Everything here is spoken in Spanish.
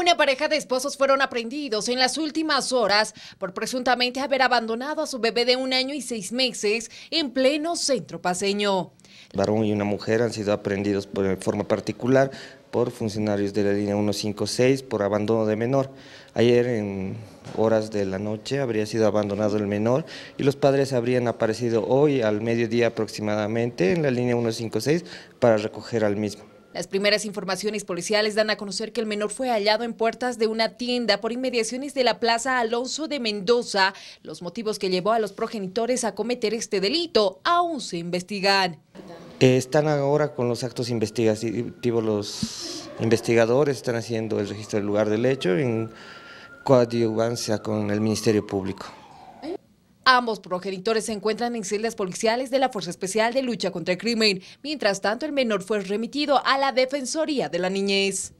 Una pareja de esposos fueron aprendidos en las últimas horas por presuntamente haber abandonado a su bebé de un año y seis meses en pleno centro paseño. Varón y una mujer han sido aprendidos por forma particular por funcionarios de la línea 156 por abandono de menor. Ayer en horas de la noche habría sido abandonado el menor y los padres habrían aparecido hoy al mediodía aproximadamente en la línea 156 para recoger al mismo. Las primeras informaciones policiales dan a conocer que el menor fue hallado en puertas de una tienda por inmediaciones de la Plaza Alonso de Mendoza. Los motivos que llevó a los progenitores a cometer este delito aún se investigan. Eh, están ahora con los actos investigativos, los investigadores están haciendo el registro del lugar del hecho en coadyuvancia con el Ministerio Público. Ambos progenitores se encuentran en celdas policiales de la Fuerza Especial de Lucha contra el Crimen. Mientras tanto, el menor fue remitido a la Defensoría de la Niñez.